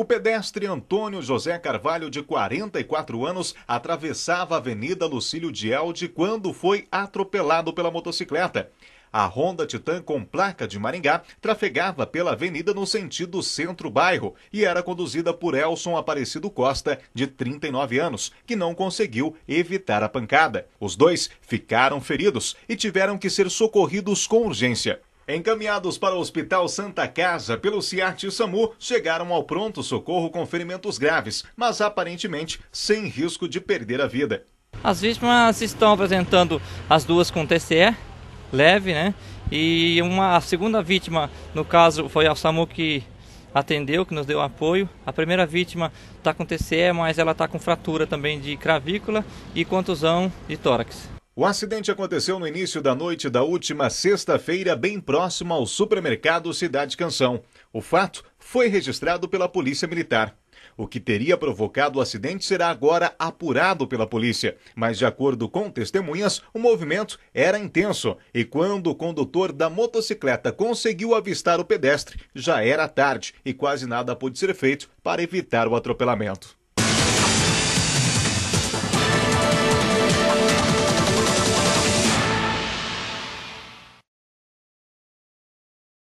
O pedestre Antônio José Carvalho, de 44 anos, atravessava a Avenida Lucílio de quando foi atropelado pela motocicleta. A Honda Titan com placa de Maringá trafegava pela avenida no sentido centro-bairro e era conduzida por Elson Aparecido Costa, de 39 anos, que não conseguiu evitar a pancada. Os dois ficaram feridos e tiveram que ser socorridos com urgência. Encaminhados para o Hospital Santa Casa pelo CIAT e SAMU, chegaram ao pronto-socorro com ferimentos graves, mas aparentemente sem risco de perder a vida. As vítimas estão apresentando as duas com TCE leve, né? E uma, a segunda vítima, no caso, foi a SAMU que atendeu, que nos deu apoio. A primeira vítima está com TCE, mas ela está com fratura também de cravícula e contusão de tórax. O acidente aconteceu no início da noite da última sexta-feira, bem próximo ao supermercado Cidade Canção. O fato foi registrado pela Polícia Militar. O que teria provocado o acidente será agora apurado pela polícia, mas de acordo com testemunhas, o movimento era intenso e quando o condutor da motocicleta conseguiu avistar o pedestre, já era tarde e quase nada pôde ser feito para evitar o atropelamento.